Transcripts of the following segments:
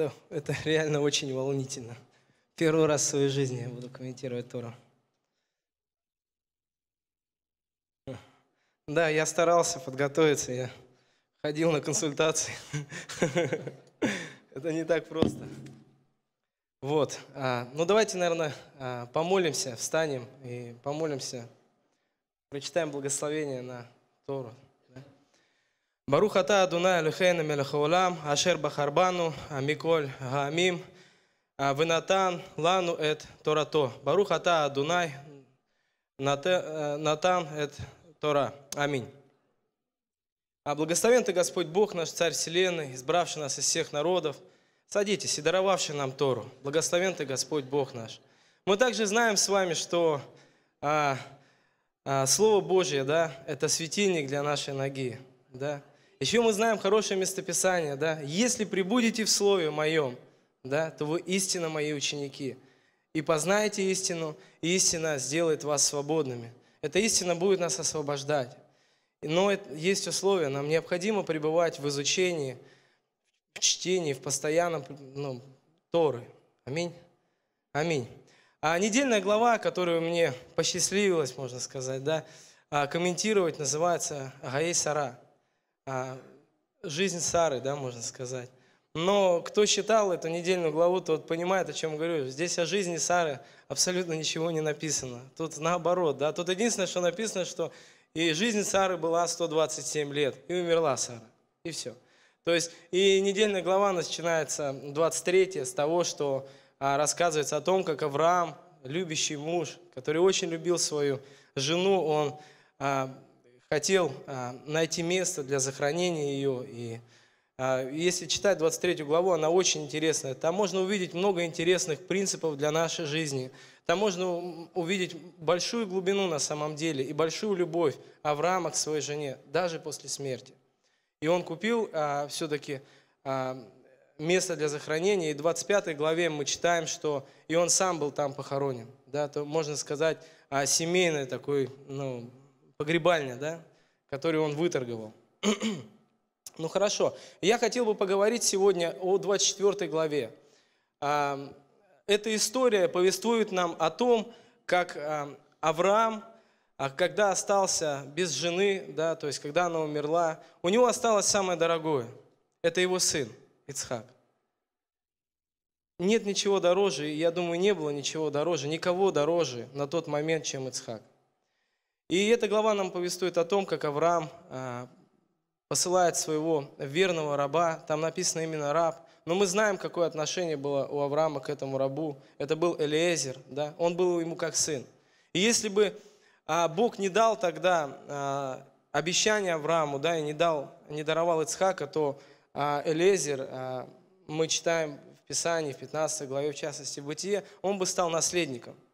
Да, это реально очень волнительно. Первый раз в своей жизни я буду комментировать Тора. Да, я старался подготовиться, я ходил на консультации. Это не так просто. Вот. А, ну, давайте, наверное, а, помолимся, встанем и помолимся. Прочитаем благословение на Тору. ברוך אתה אדוני אלוהינו מלך ашер бахарбану амиколь בנו מכל העמים, ונתן לנו את תורתו. ברוך אתה אדוני נתן את Тора. Аминь. А благословен Ты, Господь Бог, наш Царь Вселенной, избравший нас из всех народов, садитесь и даровавший нам Тору. Благословен Ты, Господь Бог наш. Мы также знаем с вами, что а, а, Слово Божье, да, это светильник для нашей ноги, да, еще мы знаем хорошее местописание, да? «Если прибудете в Слове Моем, да, то вы истинно Мои ученики, и познаете истину, и истина сделает вас свободными». Эта истина будет нас освобождать. Но есть условия, нам необходимо пребывать в изучении, в чтении, в постоянном ну, Торы. Аминь. Аминь. А недельная глава, которую мне посчастливилось, можно сказать, да, а, комментировать, называется «Гаей Сара». А, жизнь Сары, да, можно сказать. Но кто читал эту недельную главу, тот понимает, о чем говорю. Здесь о жизни Сары абсолютно ничего не написано. Тут наоборот, да. Тут единственное, что написано, что и жизнь Сары была 127 лет, и умерла Сара, и все. То есть, и недельная глава начинается, 23 с того, что а, рассказывается о том, как Авраам, любящий муж, который очень любил свою жену, он а, хотел а, найти место для захоронения ее. И а, если читать 23 главу, она очень интересная. Там можно увидеть много интересных принципов для нашей жизни. Там можно увидеть большую глубину на самом деле и большую любовь Авраама к своей жене, даже после смерти. И он купил а, все-таки а, место для захоронения. И в 25 главе мы читаем, что и он сам был там похоронен. Да, то можно сказать, а, семейное такое, ну, погребальное, да, который он выторговал. ну хорошо, я хотел бы поговорить сегодня о 24 главе. А, эта история повествует нам о том, как а, Авраам, а, когда остался без жены, да, то есть когда она умерла, у него осталось самое дорогое. Это его сын Ицхак. Нет ничего дороже, я думаю, не было ничего дороже, никого дороже на тот момент, чем Ицхак. И эта глава нам повествует о том, как Авраам а, посылает своего верного раба, там написано именно раб, но мы знаем, какое отношение было у Авраама к этому рабу. Это был Элиезер, да? он был ему как сын. И если бы а, Бог не дал тогда а, обещание Аврааму, да, и не дал, не даровал Ицхака, то Элиезер, мы читаем в Писании, в 15 главе, в частности, в Бытие, он бы стал наследником –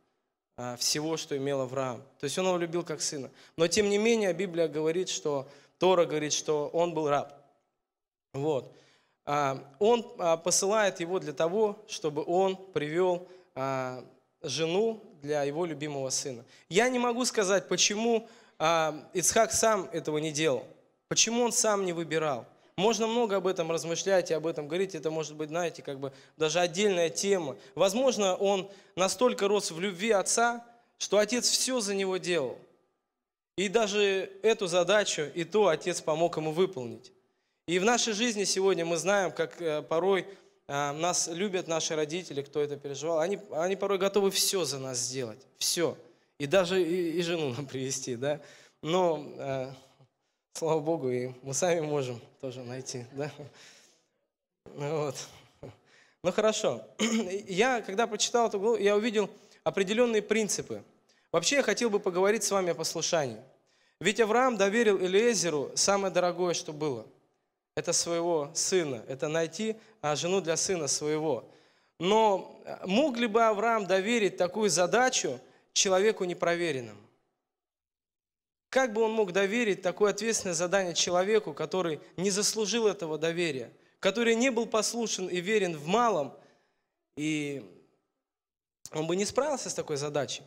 а, всего, что имел Авраам. То есть он его любил как сына. Но тем не менее Библия говорит, что Тора говорит, что он был раб. Вот. А, он а, посылает его для того, чтобы он привел жену для его любимого сына. Я не могу сказать, почему Ицхак сам этого не делал, почему он сам не выбирал. Можно много об этом размышлять и об этом говорить. Это может быть, знаете, как бы даже отдельная тема. Возможно, он настолько рос в любви отца, что отец все за него делал. И даже эту задачу и то отец помог ему выполнить. И в нашей жизни сегодня мы знаем, как э, порой э, нас любят наши родители, кто это переживал. Они, они порой готовы все за нас сделать, все. И даже и, и жену нам привести, да. Но э, слава Богу, и мы сами можем тоже найти, да? Ну вот. Ну хорошо. Я, когда прочитал эту главу, я увидел определенные принципы. Вообще я хотел бы поговорить с вами о послушании. Ведь Авраам доверил Элиезеру самое дорогое, что было. Это своего сына, это найти а, жену для сына своего. Но а, мог ли бы Авраам доверить такую задачу человеку непроверенному? Как бы он мог доверить такое ответственное задание человеку, который не заслужил этого доверия, который не был послушен и верен в малом, и он бы не справился с такой задачей.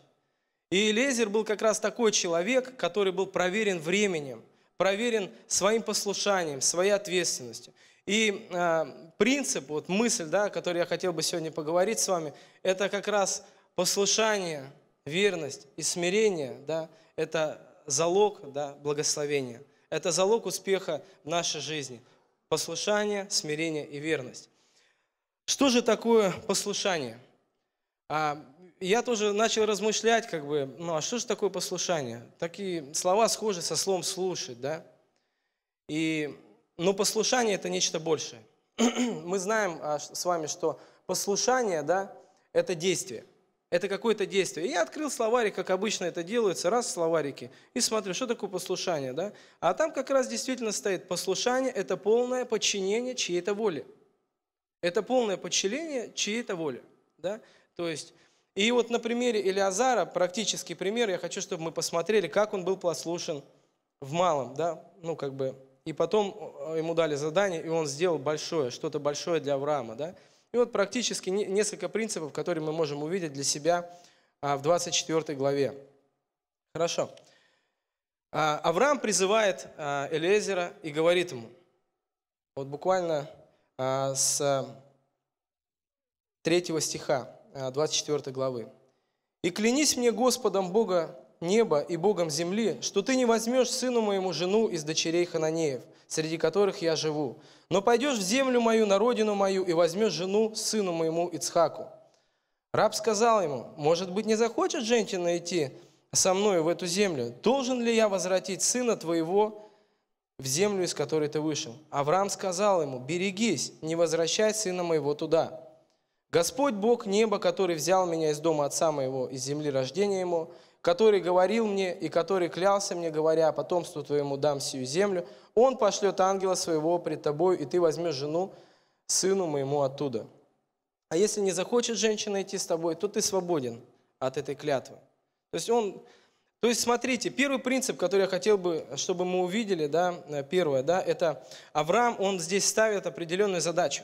И Лезер был как раз такой человек, который был проверен временем, проверен своим послушанием, своей ответственностью. И э, принцип, вот мысль, да, о которой я хотел бы сегодня поговорить с вами, это как раз послушание, верность и смирение, да, это залог да, благословения. Это залог успеха в нашей жизни. Послушание, смирение и верность. Что же такое послушание? А, я тоже начал размышлять, как бы, ну а что же такое послушание? Такие слова схожи со словом «слушать», да? И, но послушание – это нечто большее. Мы знаем а, с вами, что послушание, да, это действие это какое-то действие. И я открыл словарик, как обычно это делается, раз в словарике, и смотрю, что такое послушание. Да? А там как раз действительно стоит, послушание – это полное подчинение чьей-то воле. Это полное подчинение чьей-то воле. Да? То есть, и вот на примере Илиазара, практический пример, я хочу, чтобы мы посмотрели, как он был послушен в малом, да, ну как бы, и потом э, ему дали задание, и он сделал большое, что-то большое для Авраама, да. И вот практически несколько принципов, которые мы можем увидеть для себя а, в 24 главе. Хорошо. А, Авраам призывает а, Элезера и говорит ему, вот буквально с 3 стиха 24 главы. «И клянись мне Господом Бога неба и Богом земли, что ты не возьмешь сыну моему жену из дочерей Хананеев, среди которых я живу, но пойдешь в землю мою, на родину мою, и возьмешь жену сыну моему Ицхаку». Раб сказал ему, «Может быть, не захочет женщина идти со мной в эту землю? Должен ли я возвратить сына твоего в землю, из которой ты вышел?» Авраам сказал ему, «Берегись, не возвращай сына моего туда». Господь Бог неба, который взял меня из дома отца моего, из земли рождения ему, который говорил мне и который клялся мне, говоря, потомству твоему дам сию землю, он пошлет ангела своего пред тобой, и ты возьмешь жену сыну моему оттуда. А если не захочет женщина идти с тобой, то ты свободен от этой клятвы. То есть он... То есть смотрите, первый принцип, который я хотел бы, чтобы мы увидели, да, первое, да, это Авраам, он здесь ставит определенную задачу,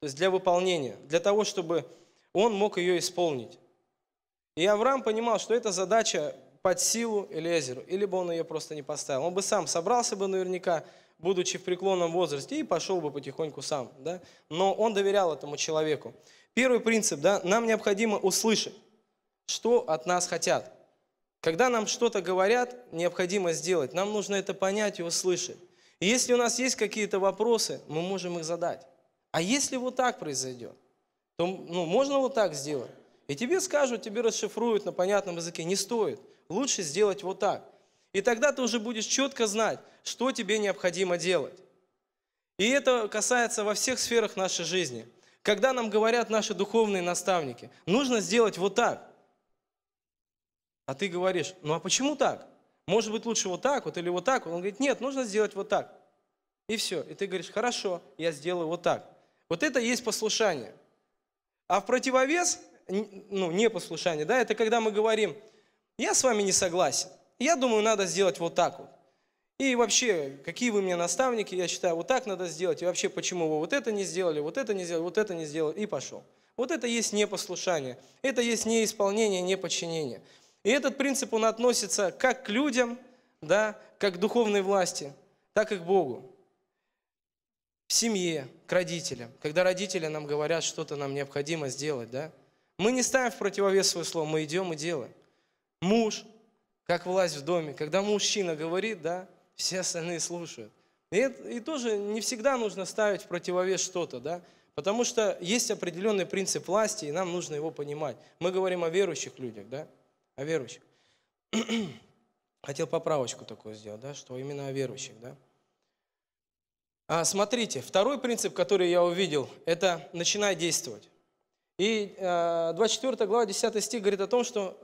то есть для выполнения, для того, чтобы он мог ее исполнить. И Авраам понимал, что эта задача под силу Элиезеру, или бы он ее просто не поставил. Он бы сам собрался бы наверняка, будучи в преклонном возрасте, и пошел бы потихоньку сам. Да? Но он доверял этому человеку. Первый принцип, да, нам необходимо услышать, что от нас хотят. Когда нам что-то говорят, необходимо сделать. Нам нужно это понять и услышать. И если у нас есть какие-то вопросы, мы можем их задать. А если вот так произойдет, то ну, можно вот так сделать. И тебе скажут, тебе расшифруют на понятном языке. Не стоит. Лучше сделать вот так. И тогда ты уже будешь четко знать, что тебе необходимо делать. И это касается во всех сферах нашей жизни. Когда нам говорят наши духовные наставники, нужно сделать вот так. А ты говоришь, ну а почему так? Может быть лучше вот так вот или вот так? Он говорит, нет, нужно сделать вот так. И все. И ты говоришь, хорошо, я сделаю вот так. Вот это и есть послушание. А в противовес ну, непослушание, да, это когда мы говорим, я с вами не согласен, я думаю, надо сделать вот так вот. И вообще, какие вы мне наставники, я считаю, вот так надо сделать, и вообще, почему вы вот это не сделали, вот это не сделали, вот это не сделали, и пошел. Вот это есть непослушание, это есть неисполнение, неподчинение. И этот принцип, он относится как к людям, да, как к духовной власти, так и к Богу. В семье, к родителям, когда родители нам говорят, что-то нам необходимо сделать, да, мы не ставим в противовес свое слово, мы идем и делаем. Муж, как власть в доме. Когда мужчина говорит, да, все остальные слушают. И, это, и тоже не всегда нужно ставить в противовес что-то, да, потому что есть определенный принцип власти, и нам нужно его понимать. Мы говорим о верующих людях, да, о верующих. Хотел поправочку такую сделать, да, что именно о верующих, да. А, смотрите, второй принцип, который я увидел, это начинай действовать. И 24 э, глава, 10 стих говорит о том, что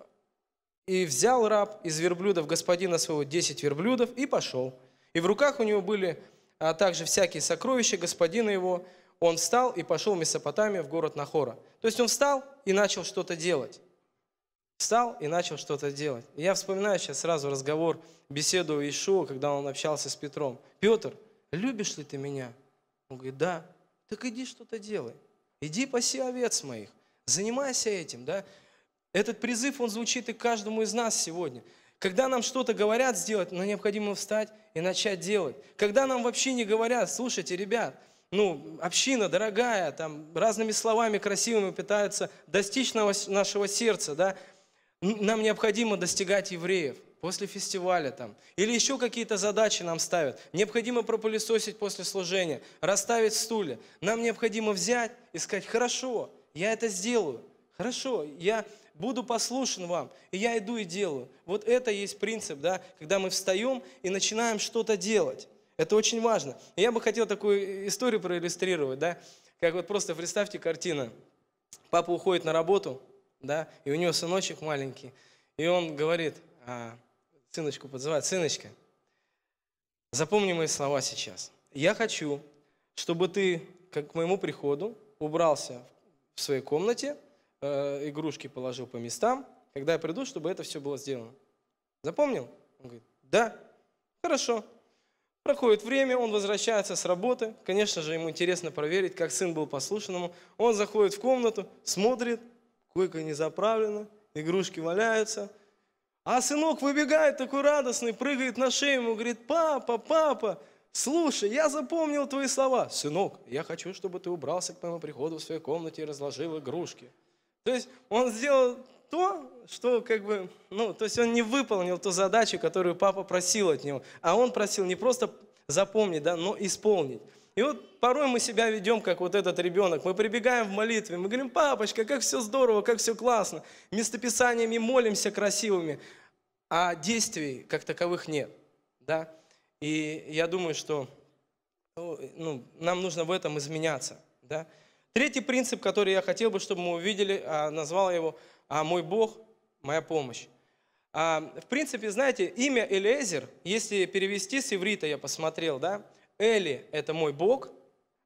«И взял раб из верблюдов господина своего 10 верблюдов и пошел. И в руках у него были а также всякие сокровища господина его. Он встал и пошел в Месопотамию, в город Нахора». То есть он встал и начал что-то делать. Встал и начал что-то делать. я вспоминаю сейчас сразу разговор, беседу Ишуа, когда он общался с Петром. «Петр, любишь ли ты меня?» Он говорит, «Да». «Так иди что-то делай». Иди паси овец моих, занимайся этим, да. Этот призыв, он звучит и каждому из нас сегодня. Когда нам что-то говорят сделать, нам необходимо встать и начать делать. Когда нам вообще не говорят, слушайте, ребят, ну, община дорогая, там разными словами красивыми пытаются достичь нашего сердца, да, нам необходимо достигать евреев – после фестиваля там, или еще какие-то задачи нам ставят. Необходимо пропылесосить после служения, расставить стулья. Нам необходимо взять и сказать, хорошо, я это сделаю, хорошо, я буду послушен вам, и я иду и делаю. Вот это есть принцип, да, когда мы встаем и начинаем что-то делать. Это очень важно. я бы хотел такую историю проиллюстрировать, да, как вот просто представьте картину. Папа уходит на работу, да, и у него сыночек маленький, и он говорит, а, Сыночку подзывает. Сыночка, запомни мои слова сейчас. Я хочу, чтобы ты, как к моему приходу, убрался в своей комнате, э, игрушки положил по местам, когда я приду, чтобы это все было сделано. Запомнил? Он говорит, да, хорошо. Проходит время, он возвращается с работы. Конечно же, ему интересно проверить, как сын был послушанному. Он заходит в комнату, смотрит, койка не заправлена, игрушки валяются – а сынок выбегает такой радостный, прыгает на шею ему, говорит, папа, папа, слушай, я запомнил твои слова. Сынок, я хочу, чтобы ты убрался к моему приходу в своей комнате и разложил игрушки. То есть он сделал то, что как бы, ну, то есть он не выполнил ту задачу, которую папа просил от него. А он просил не просто запомнить, да, но исполнить. И вот порой мы себя ведем, как вот этот ребенок. Мы прибегаем в молитве, мы говорим, папочка, как все здорово, как все классно. Местописаниями молимся красивыми, а действий как таковых нет. Да? И я думаю, что ну, ну, нам нужно в этом изменяться. Да? Третий принцип, который я хотел бы, чтобы мы увидели, а, назвал его "А «Мой Бог, моя помощь». А, в принципе, знаете, имя Элезер, если перевести с иврита, я посмотрел, да, Эли – это мой Бог,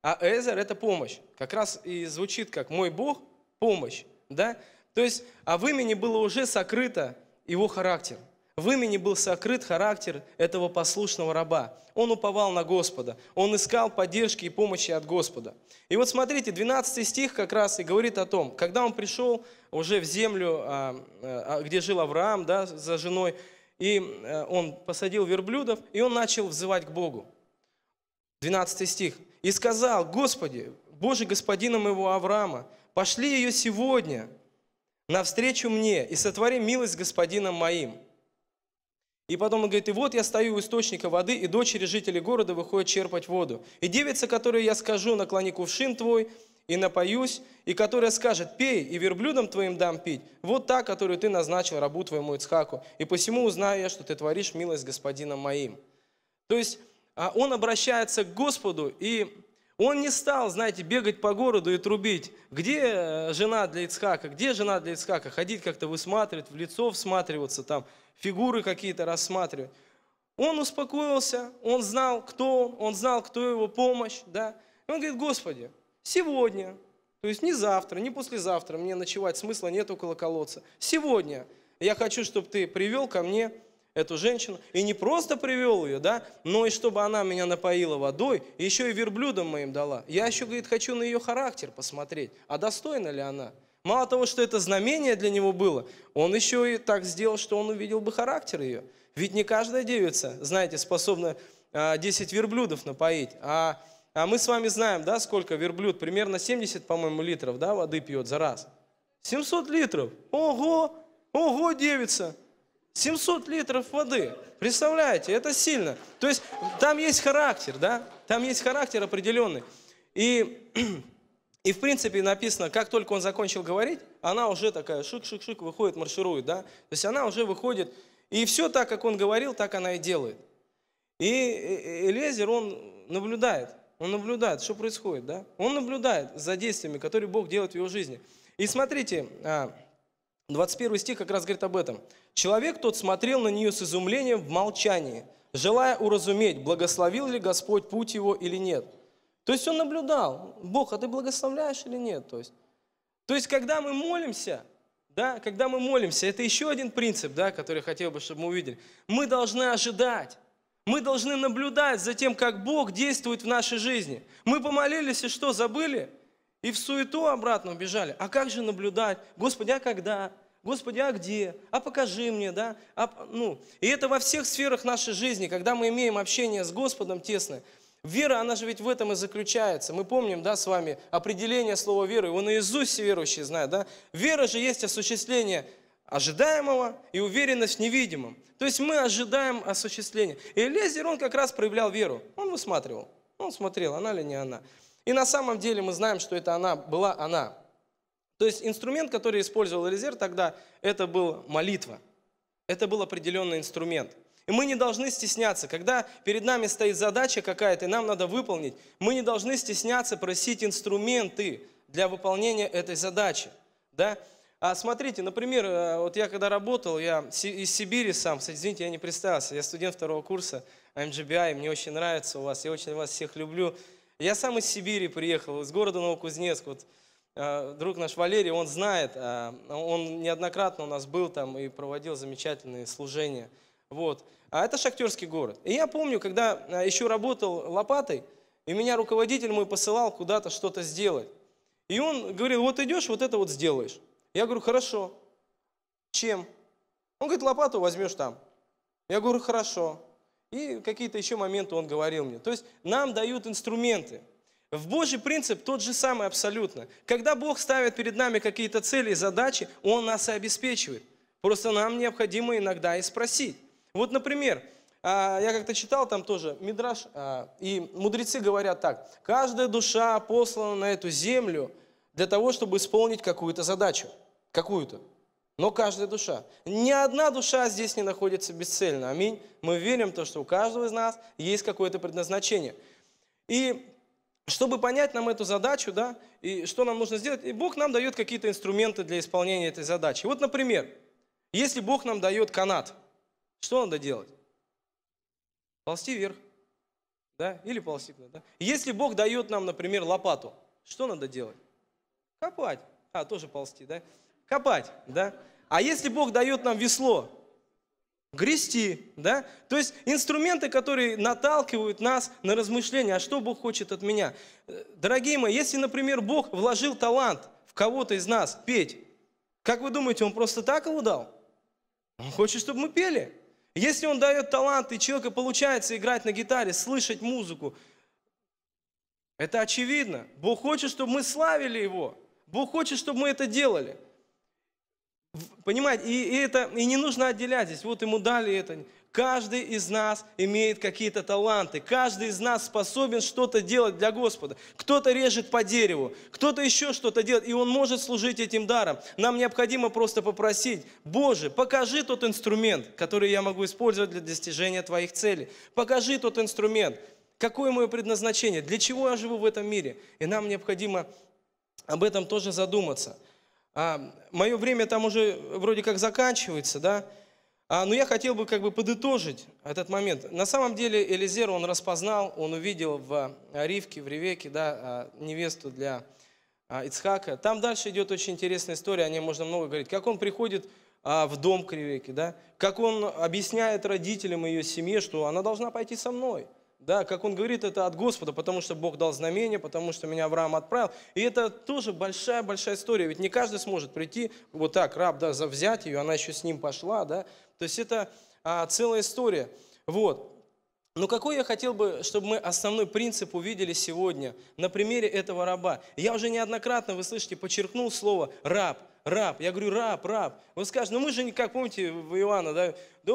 а Эзер – это помощь. Как раз и звучит как «мой Бог – помощь». Да? То есть, а в имени было уже сокрыто его характер. В имени был сокрыт характер этого послушного раба. Он уповал на Господа, он искал поддержки и помощи от Господа. И вот смотрите, 12 стих как раз и говорит о том, когда он пришел уже в землю, а, а, а, где жил Авраам да, за женой, и э, он посадил верблюдов, и он начал взывать к Богу. 12 стих. «И сказал, Господи, Боже господина моего Авраама, пошли ее сегодня навстречу мне и сотвори милость господином моим». И потом он говорит, и вот я стою у источника воды, и дочери жителей города выходят черпать воду. И девица, которой я скажу, наклони кувшин твой, и напоюсь, и которая скажет, пей, и верблюдом твоим дам пить, вот та, которую ты назначил рабу твоему Ицхаку, и посему узнаю я, что ты творишь милость господина моим». То есть а он обращается к Господу, и он не стал, знаете, бегать по городу и трубить, где э, жена для Ицхака, где жена для Ицхака, ходить как-то высматривать, в лицо всматриваться, там фигуры какие-то рассматривать. Он успокоился, он знал, кто он, он знал, кто его помощь, да. И он говорит, Господи, сегодня, то есть не завтра, не послезавтра, мне ночевать смысла нет около колодца. Сегодня я хочу, чтобы ты привел ко мне эту женщину, и не просто привел ее, да, но и чтобы она меня напоила водой, еще и верблюдом моим дала. Я еще, говорит, хочу на ее характер посмотреть, а достойна ли она. Мало того, что это знамение для него было, он еще и так сделал, что он увидел бы характер ее. Ведь не каждая девица, знаете, способна а, 10 верблюдов напоить, а, а мы с вами знаем, да, сколько верблюд, примерно 70, по-моему, литров, да, воды пьет за раз. 700 литров, ого, ого, девица, 700 литров воды. Представляете, это сильно. То есть там есть характер, да? Там есть характер определенный. И, и в принципе написано, как только он закончил говорить, она уже такая шик-шик-шик выходит, марширует, да? То есть она уже выходит, и все так, как он говорил, так она и делает. И Элизер, он наблюдает, он наблюдает, что происходит, да? Он наблюдает за действиями, которые Бог делает в его жизни. И смотрите, а, 21 стих как раз говорит об этом. «Человек тот смотрел на нее с изумлением в молчании, желая уразуметь, благословил ли Господь путь его или нет». То есть он наблюдал, Бог, а ты благословляешь или нет? То есть, то есть когда мы молимся, да, когда мы молимся, это еще один принцип, да, который хотел бы, чтобы мы увидели. Мы должны ожидать. Мы должны наблюдать за тем, как Бог действует в нашей жизни. Мы помолились и что, забыли? И в суету обратно убежали. А как же наблюдать? Господи, а когда? Господи, а где? А покажи мне, да? А, ну, и это во всех сферах нашей жизни, когда мы имеем общение с Господом тесное. Вера, она же ведь в этом и заключается. Мы помним, да, с вами определение слова веры. Он наизусть все верующие знают, да? Вера же есть осуществление ожидаемого и уверенность в невидимом. То есть мы ожидаем осуществления. И Лезер, он как раз проявлял веру. Он высматривал. Он смотрел, она ли не она. И на самом деле мы знаем, что это она, была она. То есть инструмент, который использовал Элизер тогда, это была молитва. Это был определенный инструмент. И мы не должны стесняться, когда перед нами стоит задача какая-то, и нам надо выполнить, мы не должны стесняться просить инструменты для выполнения этой задачи. Да? А смотрите, например, э, вот я когда работал, я из Сибири сам, извините, я не представился, я студент второго курса MGBI, мне очень нравится у вас, я очень вас всех люблю, я сам из Сибири приехал, из города Новокузнецк. Вот, а, друг наш Валерий, он знает, а, он неоднократно у нас был там и проводил замечательные служения. Вот. А это шахтерский город. И я помню, когда а, еще работал лопатой, и меня руководитель мой посылал куда-то что-то сделать. И он говорил, вот идешь, вот это вот сделаешь. Я говорю, хорошо. Чем? Он говорит, лопату возьмешь там. Я говорю, хорошо. И какие-то еще моменты он говорил мне. То есть нам дают инструменты. В Божий принцип тот же самый абсолютно. Когда Бог ставит перед нами какие-то цели и задачи, Он нас и обеспечивает. Просто нам необходимо иногда и спросить. Вот, например, а, я как-то читал там тоже Мидраш, а, и мудрецы говорят так. Каждая душа послана на эту землю для того, чтобы исполнить какую-то задачу. Какую-то но каждая душа. Ни одна душа здесь не находится бесцельно. Аминь. Мы верим в то, что у каждого из нас есть какое-то предназначение. И чтобы понять нам эту задачу, да, и что нам нужно сделать, и Бог нам дает какие-то инструменты для исполнения этой задачи. Вот, например, если Бог нам дает канат, что надо делать? Ползти вверх, да, или ползти куда, да. Если Бог дает нам, например, лопату, что надо делать? Копать. А, тоже ползти, да. Копать, да? А если Бог дает нам весло, грести, да? То есть инструменты, которые наталкивают нас на размышления, а что Бог хочет от меня? Дорогие мои, если, например, Бог вложил талант в кого-то из нас петь, как вы думаете, Он просто так его дал? Он хочет, чтобы мы пели. Если Он дает талант, и человека получается играть на гитаре, слышать музыку, это очевидно. Бог хочет, чтобы мы славили Его. Бог хочет, чтобы мы это делали – Понимаете, и, и это и не нужно отделять здесь. Вот ему дали это. Каждый из нас имеет какие-то таланты. Каждый из нас способен что-то делать для Господа. Кто-то режет по дереву, кто-то еще что-то делает, и он может служить этим даром. Нам необходимо просто попросить, Боже, покажи тот инструмент, который я могу использовать для достижения Твоих целей. Покажи тот инструмент, какое мое предназначение, для чего я живу в этом мире. И нам необходимо об этом тоже задуматься – а, мое время там уже вроде как заканчивается, да, а, но я хотел бы как бы подытожить этот момент. На самом деле Элизер, он распознал, он увидел в а, Ривке, в Ревеке, да, а, невесту для а, Ицхака. Там дальше идет очень интересная история, о ней можно много говорить. Как он приходит в дом к Ревеке, да, как он объясняет родителям ее семье, что она должна пойти со мной. Да, как он говорит, это от Господа, потому что Бог дал знамение, потому что меня Авраам отправил. И это тоже большая-большая история. Ведь не каждый сможет прийти вот так, раб, да, взять ее, она еще с ним пошла, да. То есть это а, целая история. Вот. Но какой я хотел бы, чтобы мы основной принцип увидели сегодня на примере этого раба? Я уже неоднократно, вы слышите, подчеркнул слово «раб», «раб». Я говорю «раб», «раб». Вы скажете, ну мы же, как помните, в Иоанна, да, да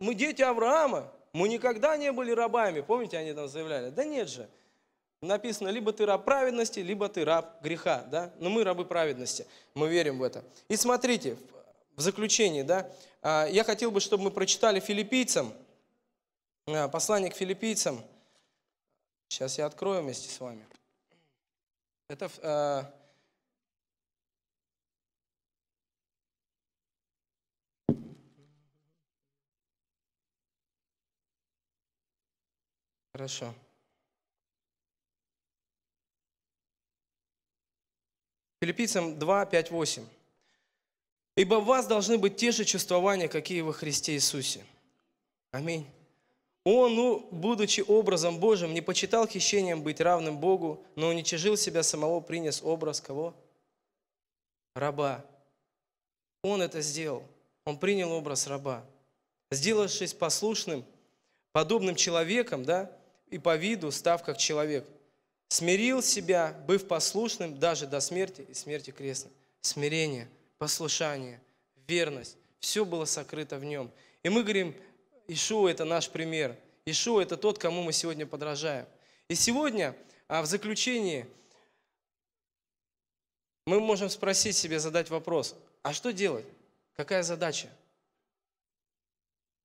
мы дети Авраама. Мы никогда не были рабами. Помните, они там заявляли? Да нет же. Написано, либо ты раб праведности, либо ты раб греха. Да? Но мы рабы праведности. Мы верим в это. И смотрите, в заключении, да, а, я хотел бы, чтобы мы прочитали филиппийцам, а, послание к филиппийцам. Сейчас я открою вместе с вами. Это а, Хорошо. Филиппийцам 2, 5, 8. «Ибо у вас должны быть те же чувствования, какие во Христе Иисусе». Аминь. Он, ну, будучи образом Божьим, не почитал хищением быть равным Богу, но уничижил себя самого, принес образ кого? Раба. Он это сделал. Он принял образ раба. Сделавшись послушным, подобным человеком, да, и по виду, став как человек. Смирил себя, быв послушным даже до смерти и смерти крестной. Смирение, послушание, верность. Все было сокрыто в нем. И мы говорим, Ишуа – это наш пример. Ишуа – это тот, кому мы сегодня подражаем. И сегодня, а, в заключении, мы можем спросить себе, задать вопрос, а что делать? Какая задача?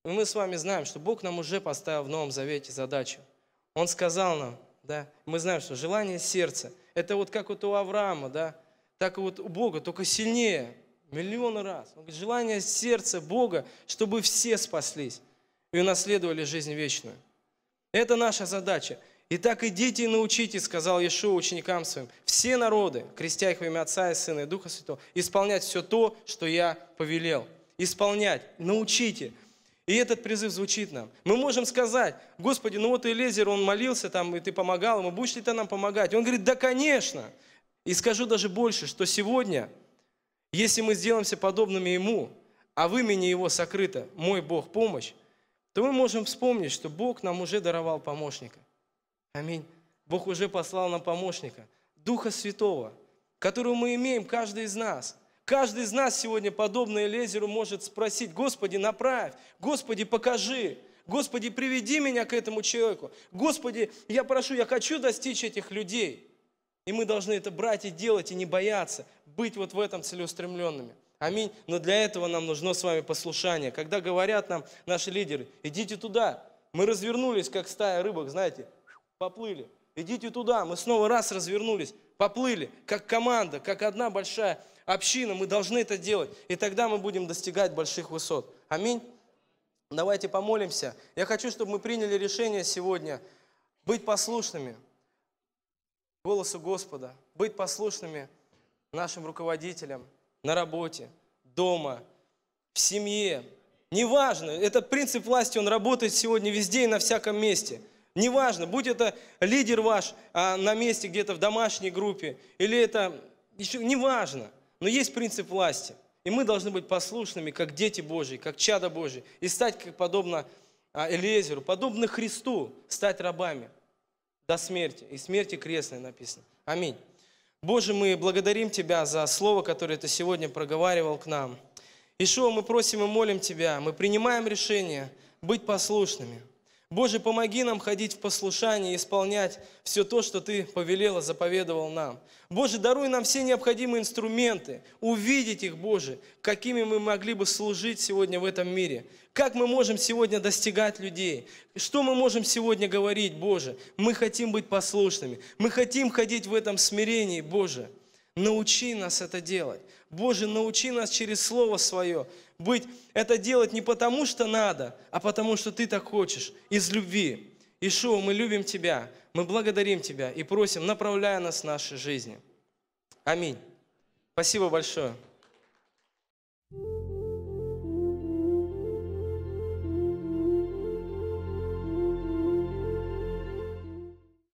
И мы с вами знаем, что Бог нам уже поставил в Новом Завете задачу – он сказал нам, да, мы знаем, что желание сердца, это вот как вот у Авраама, да, так вот у Бога, только сильнее, миллион раз. Он говорит, желание сердца Бога, чтобы все спаслись и унаследовали жизнь вечную. Это наша задача. Итак, идите и научите, сказал Иешуа ученикам своим, все народы, крестя их во имя Отца и Сына и Духа Святого, исполнять все то, что я повелел. Исполнять, научите. И этот призыв звучит нам. Мы можем сказать, Господи, ну вот Элизер, он молился там, и ты помогал ему, будешь ли ты нам помогать? он говорит, да, конечно. И скажу даже больше, что сегодня, если мы сделаемся подобными ему, а в имени его сокрыто «Мой Бог помощь», то мы можем вспомнить, что Бог нам уже даровал помощника. Аминь. Бог уже послал нам помощника, Духа Святого, которого мы имеем, каждый из нас – Каждый из нас сегодня, подобно лезеру может спросить, Господи, направь, Господи, покажи, Господи, приведи меня к этому человеку. Господи, я прошу, я хочу достичь этих людей. И мы должны это брать и делать, и не бояться, быть вот в этом целеустремленными. Аминь. Но для этого нам нужно с вами послушание. Когда говорят нам наши лидеры, идите туда. Мы развернулись, как стая рыбок, знаете, поплыли. Идите туда. Мы снова раз развернулись, поплыли, как команда, как одна большая община, мы должны это делать. И тогда мы будем достигать больших высот. Аминь. Давайте помолимся. Я хочу, чтобы мы приняли решение сегодня быть послушными голосу Господа, быть послушными нашим руководителям на работе, дома, в семье. Неважно, этот принцип власти, он работает сегодня везде и на всяком месте – Неважно, будь это лидер ваш а, на месте где-то в домашней группе, или это еще неважно. Но есть принцип власти. И мы должны быть послушными, как дети Божьи, как чада Божьи, и стать как подобно а, Элиезеру, подобно Христу, стать рабами до смерти. И смерти крестной написано. Аминь. Боже, мы благодарим Тебя за слово, которое Ты сегодня проговаривал к нам. Ишуа, мы просим и молим Тебя, мы принимаем решение быть послушными – Боже, помоги нам ходить в послушание, исполнять все то, что Ты повелела, заповедовал нам. Боже, даруй нам все необходимые инструменты, увидеть их, Боже, какими мы могли бы служить сегодня в этом мире, как мы можем сегодня достигать людей, что мы можем сегодня говорить, Боже. Мы хотим быть послушными, мы хотим ходить в этом смирении, Боже. Научи нас это делать. Боже, научи нас через Слово Свое быть, это делать не потому, что надо, а потому, что Ты так хочешь, из любви. Ишуа, мы любим Тебя, мы благодарим Тебя и просим, направляя нас в нашей жизни. Аминь. Спасибо большое.